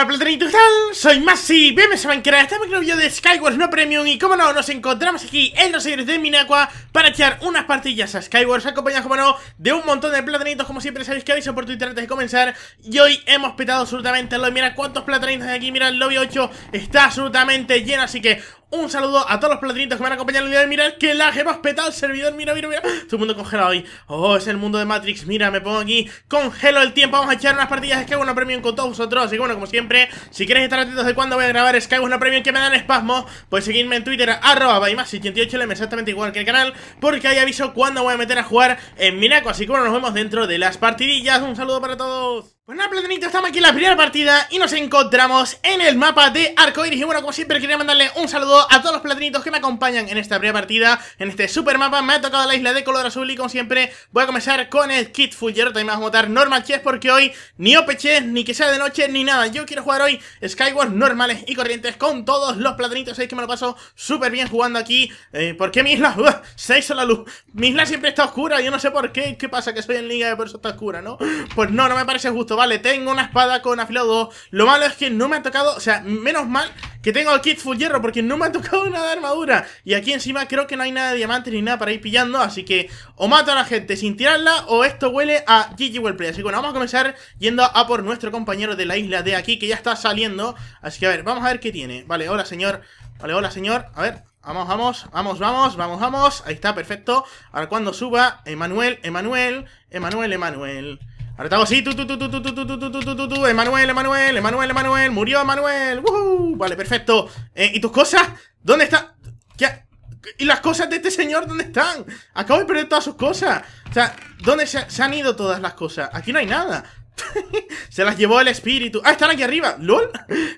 Hola tal? Soy Masi, bienvenidos a Minecraft, en un video de Skywars no Premium y como no, nos encontramos aquí en los aires de Minacua para echar unas partillas a Skywars, Acompañado como no de un montón de platanitos, como siempre sabéis que habéis Twitter antes de comenzar y hoy hemos petado absolutamente lo, Mira cuántos platanitos hay aquí, mira el lobby 8 está absolutamente lleno, así que un saludo a todos los platinitos que me han acompañado en el día de Mirad que la más petado el servidor, mira, mira, mira Todo el mundo congelado hoy Oh, es el mundo de Matrix, mira, me pongo aquí Congelo el tiempo, vamos a echar unas partidas de una Premium con todos vosotros, Y bueno, como siempre Si queréis estar atentos de cuándo voy a grabar Sky una Premium que me dan espasmos Pues seguidme en Twitter, arroba más 68 lm exactamente igual que el canal Porque hay aviso cuándo voy a meter a jugar en Minaco Así que bueno, nos vemos dentro de las partidillas Un saludo para todos bueno pues nada, estamos aquí en la primera partida y nos encontramos en el mapa de Arcoiris Y bueno, como siempre, quería mandarle un saludo a todos los platanitos que me acompañan en esta primera partida En este super mapa, me ha tocado la isla de color azul y como siempre voy a comenzar con el Kit Fullero También vamos a votar normal chess porque hoy ni OP chess, ni que sea de noche, ni nada Yo quiero jugar hoy Skyward normales y corrientes con todos los platanitos Sabéis que me lo paso súper bien jugando aquí eh, ¿Por qué mi isla? se la luz Mi isla siempre está oscura, yo no sé por qué ¿Qué pasa? Que estoy en liga de por eso está oscura, ¿no? Pues no, no me parece justo vale, tengo una espada con afilado Lo malo es que no me ha tocado, o sea, menos mal que tengo el kit full hierro porque no me ha tocado nada de armadura. Y aquí encima creo que no hay nada de diamantes ni nada para ir pillando, así que o mato a la gente sin tirarla o esto huele a GG Worldplay. Así que bueno, vamos a comenzar yendo a por nuestro compañero de la isla de aquí que ya está saliendo. Así que a ver, vamos a ver qué tiene. Vale, hola señor. Vale, hola señor. A ver, Vamos, vamos, vamos, vamos, vamos, vamos. Ahí está, perfecto. Ahora cuando suba, Emanuel, Emanuel, Emanuel, Emanuel. Anotamos, sí, tú, tú, tú, tú, tú, tú, tú, tú, tú, tú, tú, tú, Emanuel, Emanuel, Emanuel, Emanuel, murió Emanuel, ¡Woohoo! Vale, perfecto. ¿Y tus cosas? ¿Dónde están? ¿Y las cosas de este señor dónde están? Acabo de perder todas sus cosas. O sea, ¿dónde se han ido todas las cosas? Aquí no hay nada. Se las llevó el espíritu. ¡Ah, están aquí arriba! ¡Lol!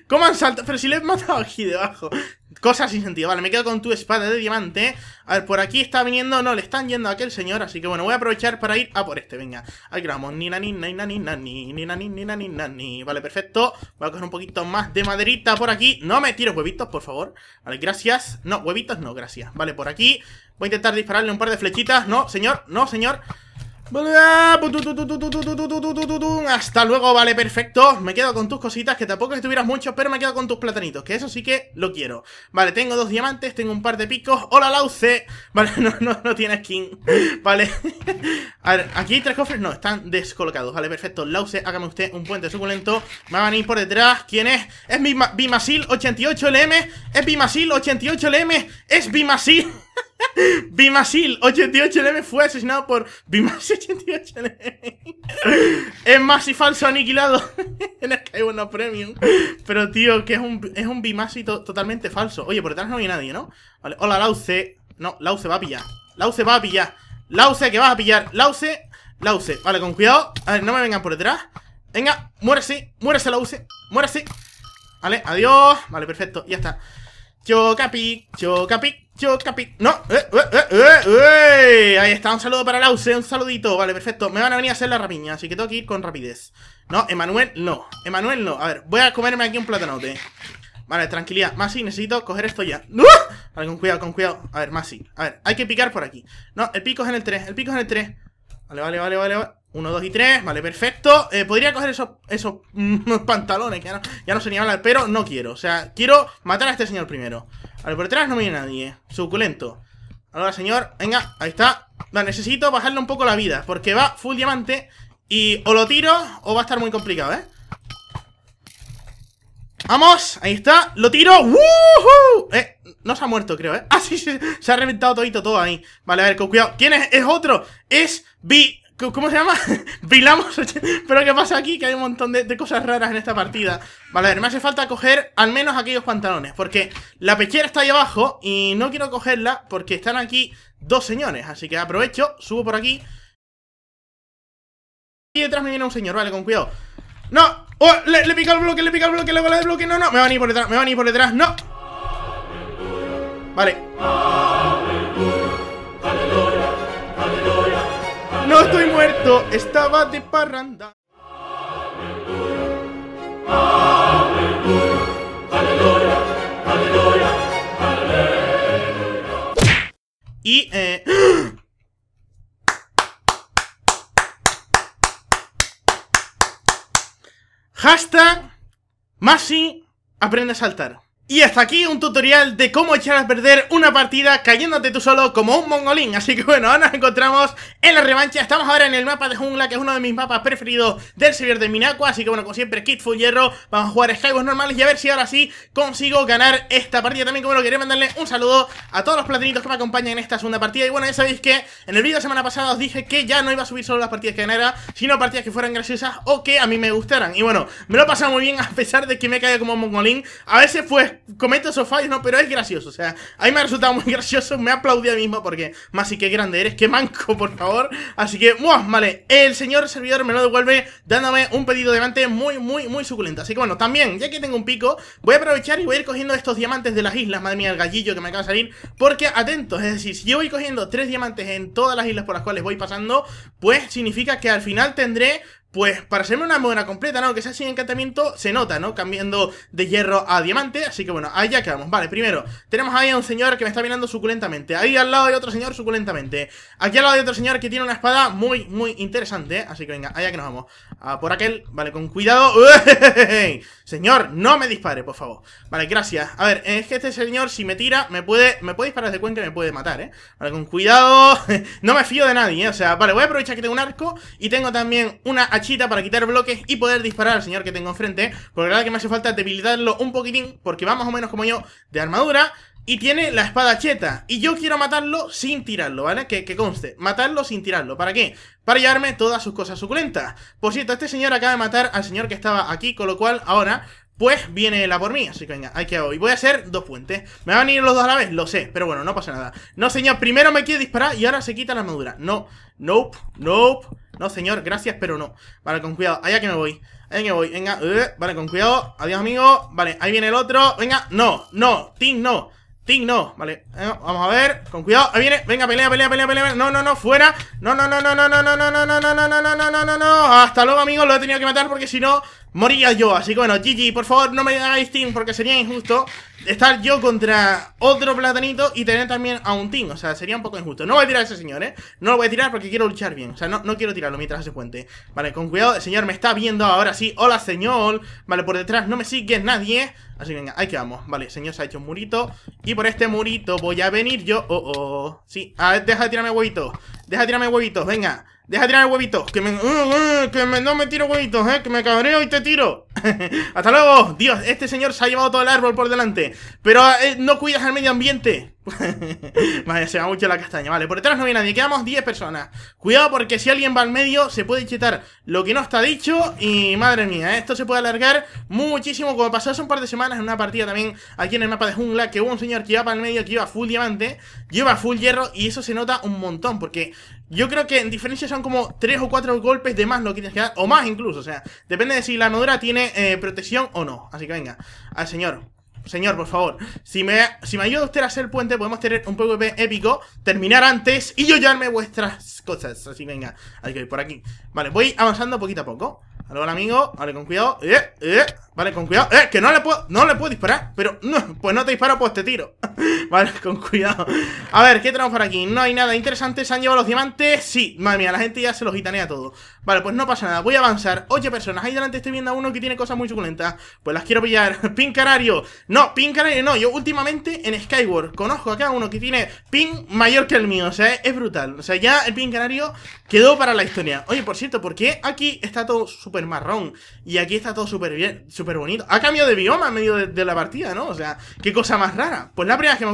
¿Cómo han saltado? Pero si le he matado aquí debajo. Cosas sin sentido. Vale, me quedo con tu espada de diamante. A ver, por aquí está viniendo. No, le están yendo a aquel señor. Así que bueno, voy a aprovechar para ir a por este. Venga, ahí gramos. Ni na ni na ni na ni ni na ni ni na ni. Vale, perfecto. Voy a coger un poquito más de maderita por aquí. No me tires huevitos, por favor. Vale, gracias. No, huevitos no, gracias. Vale, por aquí. Voy a intentar dispararle un par de flechitas. No, señor, no, señor. Hasta luego, vale, perfecto Me quedo con tus cositas, que tampoco estuvieras que muchos Pero me quedo con tus platanitos, que eso sí que lo quiero Vale, tengo dos diamantes, tengo un par de picos Hola, Lauce Vale, no, no, no tiene skin Vale A ver, aquí hay tres cofres, no, están descolocados Vale, perfecto, Lauce, hágame usted un puente suculento Me van a ir por detrás, ¿quién es? Es Bimasil 88LM Es Bimasil 88LM Es Bimasil Bimasil 88LM fue asesinado por Bimasil 88LM. es más y falso aniquilado en Premium. Pero tío, que es un, es un totalmente falso. Oye, por detrás no hay nadie, ¿no? Vale, hola Lauce. No, Lauce va a pillar. Lauce va a pillar. Lauce, que vas a pillar. Lauce, Lauce. Vale, con cuidado. A ver, no me vengan por detrás. Venga, muérese, muérese Lauce. Muérese. Vale, adiós. Vale, perfecto, ya está. Chocapic, chocapic, chocapic. No, eh, eh, eh, eh ahí está, un saludo para Lause, un saludito. Vale, perfecto. Me van a venir a hacer la rapiña, así que tengo que ir con rapidez. No, Emanuel no, Emanuel no. A ver, voy a comerme aquí un platanote. Vale, tranquilidad. Masi, necesito coger esto ya. Vale, con cuidado, con cuidado. A ver, Masi. A ver, hay que picar por aquí. No, el pico es en el 3, el pico es en el 3. Vale, vale, vale, vale. vale. 1, 2 y 3, vale, perfecto. Eh, podría coger esos, esos mm, pantalones, que ya no, se no ni pero no quiero. O sea, quiero matar a este señor primero. ver, por detrás no viene nadie. Suculento. Ahora, señor, venga, ahí está. necesito bajarle un poco la vida, porque va full diamante y o lo tiro o va a estar muy complicado, ¿eh? ¡Vamos! Ahí está, lo tiro ¡Woohoo! Eh, no se ha muerto, creo, ¿eh? Ah, sí, sí, se ha reventado todito todo ahí Vale, a ver, con cuidado ¿Quién es? Es otro Es B ¿Cómo se llama? Vilamos. Pero ¿qué pasa aquí? Que hay un montón de, cosas raras en esta partida. Vale, a ver, me hace falta coger al menos aquellos pantalones. Porque la pechera está ahí abajo y no quiero cogerla porque están aquí dos señores. Así que aprovecho, subo por aquí. Y detrás me viene un señor, vale, con cuidado. ¡No! ¡Oh! Le, he pica el bloque, le pica el bloque, le bola el bloque. No, no. Me van a ir por detrás, me van a ir por detrás. ¡No! Vale. No estoy muerto, estaba de parranda. Y eh Hashtag Masi aprende a saltar. Y hasta aquí un tutorial de cómo echar a perder una partida cayéndote tú solo como un mongolín Así que bueno, ahora nos encontramos en la revancha Estamos ahora en el mapa de jungla, que es uno de mis mapas preferidos del servidor de Minacua Así que bueno, como siempre, Kit Full Hierro Vamos a jugar Skywars normales y a ver si ahora sí consigo ganar esta partida También como lo quería mandarle un saludo a todos los platinitos que me acompañan en esta segunda partida Y bueno, ya sabéis que en el vídeo de semana pasada os dije que ya no iba a subir solo las partidas que ganara Sino partidas que fueran graciosas o que a mí me gustaran Y bueno, me lo he pasado muy bien a pesar de que me he caído como un mongolín A veces fue pues, comete esos fallos, no, pero es gracioso. O sea, a mí me ha resultado muy gracioso. Me aplaudí a mí mismo porque, más y qué grande eres, qué manco, por favor. Así que, ¡buah! Vale, el señor servidor me lo devuelve dándome un pedido de diamante muy, muy, muy suculento. Así que bueno, también, ya que tengo un pico, voy a aprovechar y voy a ir cogiendo estos diamantes de las islas. Madre mía, el gallillo que me acaba de salir. Porque, atentos, es decir, si yo voy cogiendo tres diamantes en todas las islas por las cuales voy pasando, pues significa que al final tendré pues para hacerme una moneda completa, ¿no? Que sea sin encantamiento, se nota, ¿no? Cambiando de hierro a diamante. Así que bueno, ahí ya vamos Vale, primero, tenemos ahí a un señor que me está mirando suculentamente. Ahí al lado hay otro señor suculentamente. Aquí al lado hay otro señor que tiene una espada muy, muy interesante. Así que venga, allá que nos vamos. por aquel, vale, con cuidado. Señor, no me dispare, por favor. Vale, gracias. A ver, es que este señor, si me tira, me puede, me puede disparar de cuenca y me puede matar, ¿eh? Vale, con cuidado. no me fío de nadie, ¿eh? O sea, vale, voy a aprovechar que tengo un arco y tengo también una chita para quitar bloques y poder disparar al señor que tengo enfrente. Porque la verdad que me hace falta debilitarlo un poquitín, porque va más o menos como yo de armadura. Y tiene la espada cheta. Y yo quiero matarlo sin tirarlo, ¿vale? Que, conste. Matarlo sin tirarlo. ¿Para qué? Para llevarme todas sus cosas suculentas. Por cierto, este señor acaba de matar al señor que estaba aquí, con lo cual ahora... Pues viene la por mí, así que venga, hay que hago. voy a hacer dos puentes. ¿Me van a ir los dos a la vez? Lo sé, pero bueno, no pasa nada. No, señor, primero me quiere disparar y ahora se quita la armadura. No, nope, nope, no, señor, gracias, pero no. Vale, con cuidado. Allá que me voy. Allá que me voy. Venga, vale, con cuidado. Adiós, amigo. Vale, ahí viene el otro. Venga, no, no, Ting, no. Ting, no. Vale, vamos a ver. Con cuidado. Ahí viene. Venga, pelea, pelea, pelea, pelea. No, no, no, fuera. No, no, no, no, no, no, no, no, no, no, no, no, no, no, no, no, no. Hasta luego, amigo. Lo he tenido que matar porque si no, moría yo. Así que bueno, GG, por favor, no me hagáis team porque sería injusto estar yo contra otro platanito y tener también a un team. O sea, sería un poco injusto. No voy a tirar a ese señor, ¿eh? No lo voy a tirar porque quiero luchar bien. O sea, no, no quiero tirarlo mientras se puente. Vale, con cuidado. El señor me está viendo ahora sí. Hola, señor. Vale, por detrás no me sigue nadie. Así que venga, ahí que vamos. Vale, señor se ha hecho un murito. Y por este murito voy a venir yo. Oh, oh. Sí, a ver, deja de tirarme huevitos. Deja de tirarme huevitos. Venga. Deja de tirar huevitos. Que me, mm, mm, que me, no me tiro huevitos, eh. Que me cabreo y te tiro. Hasta luego. Dios, este señor se ha llevado todo el árbol por delante. Pero eh, no cuidas al medio ambiente. se va mucho la castaña. Vale, por detrás no viene nadie. Quedamos 10 personas. Cuidado porque si alguien va al medio se puede chetar lo que no está dicho. Y madre mía, ¿eh? esto se puede alargar muchísimo. Como pasó hace un par de semanas en una partida también aquí en el mapa de jungla, que hubo un señor que iba para el medio, que iba full diamante, lleva full hierro. Y eso se nota un montón porque yo creo que en diferencia son como 3 o 4 golpes de más lo que tienes que dar. O más incluso. O sea, depende de si la nodura tiene eh, protección o no. Así que venga, al señor. Señor, por favor, si me, si me ayuda usted a hacer el puente, podemos tener un PvP épico, terminar antes y yo llevarme vuestras cosas. Así venga, hay que ir por aquí. Vale, voy avanzando poquito a poco. amigo. Vale, con cuidado. Eh, eh. Vale, con cuidado. Eh, que no le puedo, no le puedo disparar. Pero, no, pues no te disparo, pues te tiro. Vale, con cuidado A ver, ¿qué tenemos por aquí? No hay nada interesante ¿Se han llevado los diamantes? Sí, madre mía, la gente ya se los gitanea todo Vale, pues no pasa nada Voy a avanzar Oye, personas, ahí delante estoy viendo a uno que tiene cosas muy suculentas Pues las quiero pillar Pin canario No, pin canario no Yo últimamente en Skyward conozco a cada uno que tiene pin mayor que el mío O sea, es brutal O sea, ya el pin canario quedó para la historia Oye, por cierto, ¿por qué aquí está todo súper marrón? Y aquí está todo súper bien, súper bonito Ha cambiado de bioma en medio de, la partida, ¿no? O sea, qué cosa más rara Pues la primera que me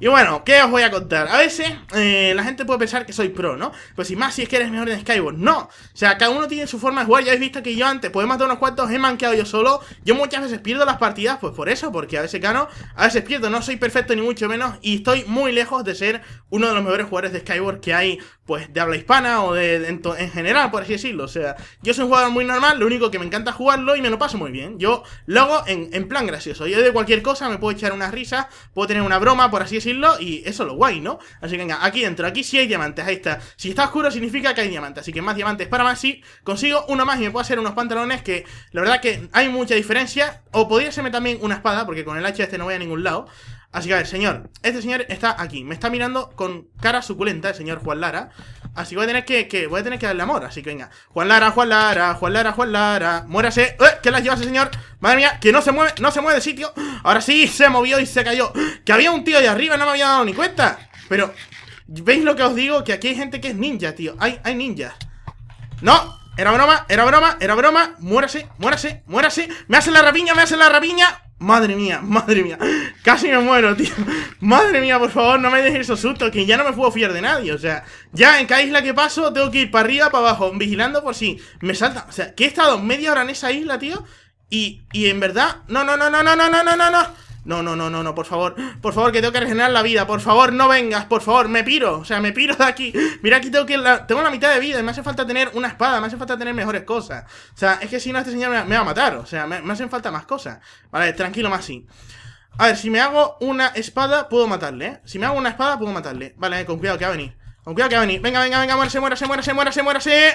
y bueno, ¿qué os voy a contar? A veces eh, la gente puede pensar que soy pro, ¿no? Pues si más si es que eres mejor en Skyward. No. O sea, cada uno tiene su forma de jugar. Ya habéis visto que yo antes, pues más de unos cuantos he manqueado yo solo. Yo muchas veces pierdo las partidas, pues por eso, porque a veces cano a veces pierdo. No soy perfecto ni mucho menos. Y estoy muy lejos de ser uno de los mejores jugadores de Skyward que hay, pues de habla hispana o de, en, general, por así decirlo. O sea, yo soy un jugador muy normal. Lo único que me encanta jugarlo y me lo paso muy bien. Yo lo hago en, en plan gracioso. Yo de cualquier cosa me puedo echar una risa, puedo tener una broma, por así decirlo, y eso es lo guay, ¿no? Así que venga, aquí dentro, aquí sí hay diamantes, ahí está. Si está oscuro significa que hay diamantes, así que más diamantes para más. Si consigo uno más y me puedo hacer unos pantalones que la verdad que hay mucha diferencia. O podría hacerme también una espada, porque con el hacha este no voy a ningún lado. Así que a ver, señor, este señor está aquí. Me está mirando con cara suculenta el señor Juan Lara. Así que voy a tener que, que voy a tener que darle amor. Así que venga. Juan Lara, Juan Lara, Juan Lara, Juan Lara. Muérase. ¡Eh! ¿Qué las lleva ese señor? Madre mía, que no se mueve, no se mueve de sitio. Ahora sí, se movió y se cayó. Que había un tío de arriba, no me había dado ni cuenta. Pero, ¿veis lo que os digo? Que aquí hay gente que es ninja, tío. Hay, hay ninjas. ¡No! Era broma, era broma, era broma. Muérase, muérase, muérase. Me hace la rapiña, me hace la rapiña. Madre mía, madre mía. Casi me muero, tío. Madre mía, por favor, no me dejes esos sustos, que ya no me puedo fiar de nadie. O sea, ya en cada isla que paso tengo que ir para arriba, para abajo, vigilando por si me salta. O sea, que he estado media hora en esa isla, tío. Y, y en verdad... No, no, no, no, no, no, no, no, no, no. No, no, no, no, no, por favor. Por favor, que tengo que regenerar la vida. Por favor, no vengas, por favor, me piro. O sea, me piro de aquí. Mira, aquí tengo que. La... Tengo la mitad de vida me hace falta tener una espada, me hace falta tener mejores cosas. O sea, es que si no, este señor me, va a matar. O sea, me, hacen falta más cosas. Vale, tranquilo, más así. A ver, si me hago una espada, puedo matarle, ¿eh? Si me hago una espada, puedo matarle. Vale, eh, con cuidado que va a venir. Con cuidado que va a venir. Venga, venga, venga, muérase, muera, muérase, muera, se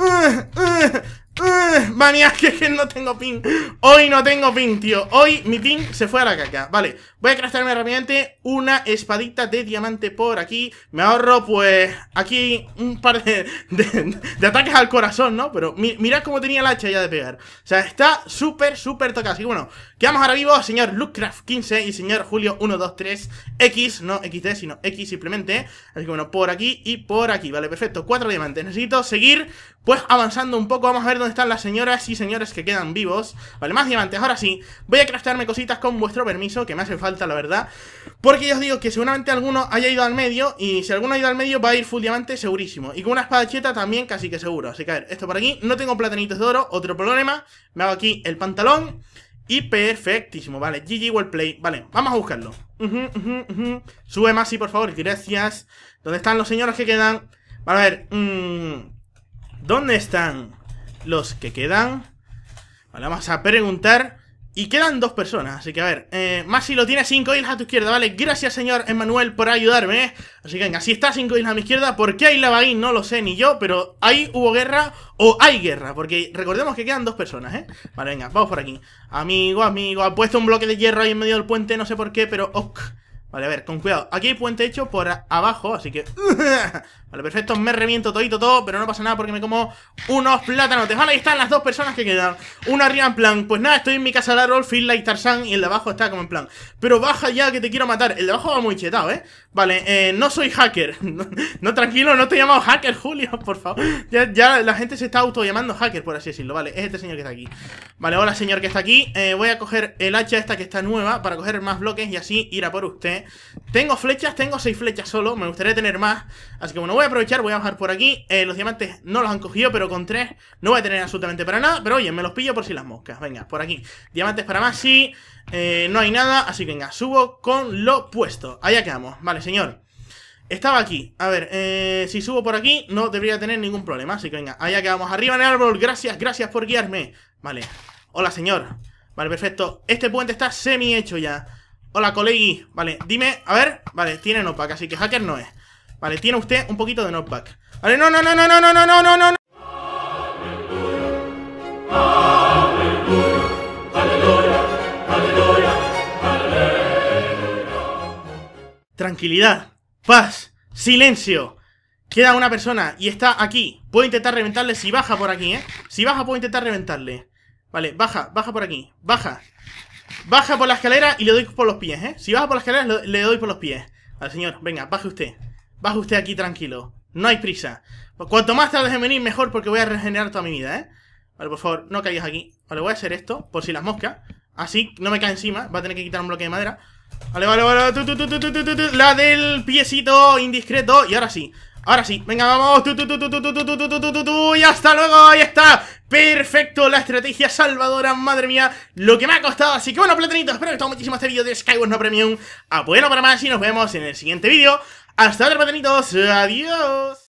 Uh, uh, uh. Eh, que es que no tengo pin Hoy no tengo pin, tío Hoy mi pin se fue a la caca Vale, voy a craftarme rápidamente una espadita de diamante por aquí Me ahorro, pues, aquí un par de, de, ataques al corazón, ¿no? Pero mirad cómo tenía el hacha ya de pegar O sea, está súper, súper tocada Así que bueno, quedamos ahora vivos Señor Lookcraft 15 y señor Julio123X No XT, sino X simplemente Así que bueno, por aquí y por aquí Vale, perfecto, cuatro diamantes Necesito seguir, pues, avanzando un poco Vamos a ver dónde están las señoras y señores que quedan vivos Vale, más diamantes, ahora sí Voy a craftarme cositas con vuestro permiso, que me hace falta la verdad Porque yo os digo que seguramente alguno haya ido al medio Y si alguno ha ido al medio va a ir full diamante segurísimo Y con una espadacheta también casi que seguro Así que a ver, esto por aquí, no tengo platanitos de oro, otro problema Me hago aquí el pantalón y perfectísimo, vale, GG world play Vale, vamos a buscarlo Sube más, sí, por favor, gracias ¿Dónde están los señores que quedan? Vale, a ver mm, ¿Dónde están? los que quedan. Vale, vamos a preguntar. Y quedan dos personas, así que a ver. Eh, más si lo tiene cinco islas a tu izquierda, ¿vale? Gracias, señor Emanuel, por ayudarme, ¿eh? Así que venga, si está cinco islas a mi izquierda, ¿por qué hay lava No lo sé ni yo, pero ahí hubo guerra o hay guerra, porque recordemos que quedan dos personas, ¿eh? Vale, venga, vamos por aquí. Amigo, amigo, ha puesto un bloque de hierro ahí en medio del puente, no sé por qué, pero... Vale, a ver, con cuidado. Aquí hay puente hecho por abajo, así que... Vale, perfecto, me reviento todito todo, pero no pasa nada porque me como unos plátanos Vale, ahí están las dos personas que quedan. Una arriba en plan, pues nada, estoy en mi casa de árbol, Phil Light Tarzan, y el de abajo está como en plan, pero baja ya que te quiero matar. El de abajo va muy chetado, ¿eh? Vale, eh, no soy hacker. no, tranquilo, no te he llamado hacker, Julio, por favor. Ya, la gente se está auto llamando hacker, por así decirlo. Vale, es este señor que está aquí. Vale, hola señor que está aquí. Eh, voy a coger el hacha esta que está nueva para coger más bloques y así ir a por usted. Tengo flechas, tengo seis flechas solo, me gustaría tener más. Así que bueno, voy a aprovechar, voy a bajar por aquí. Eh, los diamantes no los han cogido, pero con tres no voy a tener absolutamente para nada. Pero oye, me los pillo por si las moscas. Venga, por aquí. Diamantes para más, sí. Eh, no hay nada, así que venga, subo con lo puesto. Allá quedamos. Vale, señor. Estaba aquí. A ver, eh, si subo por aquí no debería tener ningún problema. Así que venga, allá quedamos. Arriba en el árbol. Gracias, gracias por guiarme. Vale. Hola, señor. Vale, perfecto. Este puente está semi hecho ya. Hola, colegui. Vale, dime, a ver. Vale, tiene opaca, así que hacker no es. Vale, tiene usted un poquito de knockback. Vale, no, no, no, no, no, no, no, no, no, no. Tranquilidad, paz, silencio. Queda una persona y está aquí. Puedo intentar reventarle si baja por aquí, ¿eh? Si baja puedo intentar reventarle. Vale, baja, baja por aquí, baja. Baja por la escalera y le doy por los pies, ¿eh? Si baja por la escalera le doy por los pies. Al señor, venga, baje usted. Baje usted aquí tranquilo. No hay prisa. Cuanto más tardes en venir, mejor porque voy a regenerar toda mi vida, ¿eh? Vale, por favor, no caigas aquí. Vale, voy a hacer esto, por si las moscas. Así no me cae encima. Va a tener que quitar un bloque de madera. Vale, vale, vale. la del piecito indiscreto. Y ahora sí. Ahora sí, venga, vamos. Y hasta luego, ahí está. Perfecto, la estrategia salvadora, madre mía, lo que me ha costado. Así que bueno, platanitos, espero que os haya gustado muchísimo este vídeo de Skyward No Premium. bueno para más y nos vemos en el siguiente vídeo. Hasta los patenitos. Adiós.